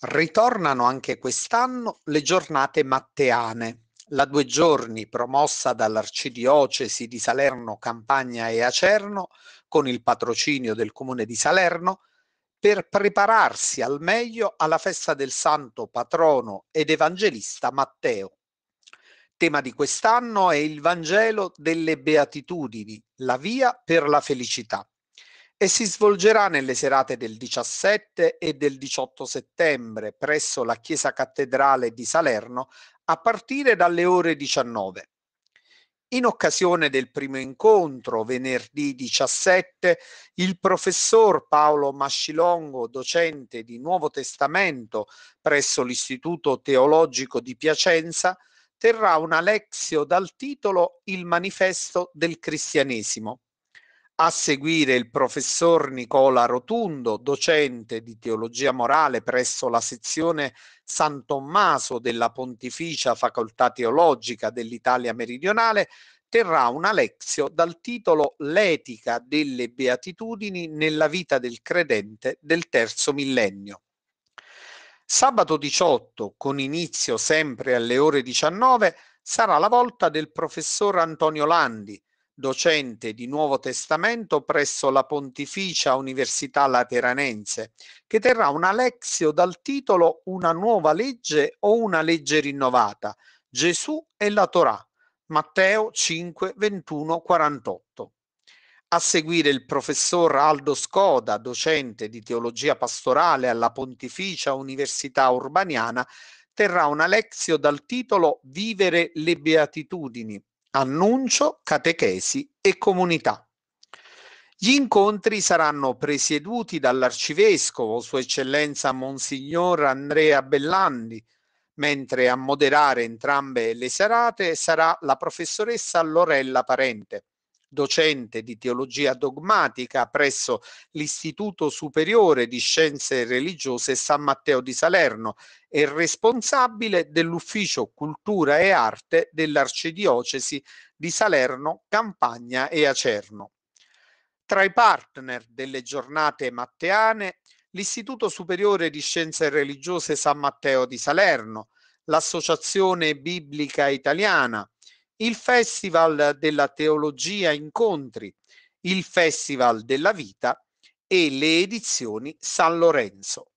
Ritornano anche quest'anno le giornate matteane, la due giorni promossa dall'Arcidiocesi di Salerno, Campagna e Acerno, con il patrocinio del Comune di Salerno, per prepararsi al meglio alla festa del santo patrono ed evangelista Matteo. Tema di quest'anno è il Vangelo delle Beatitudini, la via per la felicità e si svolgerà nelle serate del 17 e del 18 settembre presso la Chiesa Cattedrale di Salerno a partire dalle ore 19. In occasione del primo incontro, venerdì 17, il professor Paolo Mascilongo, docente di Nuovo Testamento presso l'Istituto Teologico di Piacenza, terrà un lezio dal titolo Il manifesto del cristianesimo a seguire il professor Nicola Rotundo, docente di teologia morale presso la sezione San Tommaso della Pontificia Facoltà Teologica dell'Italia Meridionale, terrà un lezio dal titolo L'etica delle beatitudini nella vita del credente del terzo millennio. Sabato 18, con inizio sempre alle ore 19, sarà la volta del professor Antonio Landi, docente di Nuovo Testamento presso la Pontificia Università Lateranense, che terrà una lezio dal titolo Una nuova legge o una legge rinnovata, Gesù e la Torah, Matteo 5, 21, 48. A seguire il professor Aldo Scoda, docente di teologia pastorale alla Pontificia Università Urbaniana, terrà una lezio dal titolo Vivere le beatitudini, annuncio, catechesi e comunità. Gli incontri saranno presieduti dall'arcivescovo, Sua Eccellenza Monsignor Andrea Bellandi, mentre a moderare entrambe le serate sarà la professoressa Lorella Parente, docente di teologia dogmatica presso l'Istituto Superiore di Scienze Religiose San Matteo di Salerno e responsabile dell'Ufficio Cultura e Arte dell'Arcidiocesi di Salerno, Campagna e Acerno. Tra i partner delle giornate matteane, l'Istituto Superiore di Scienze Religiose San Matteo di Salerno, l'Associazione Biblica Italiana, il Festival della Teologia Incontri, il Festival della Vita e le edizioni San Lorenzo.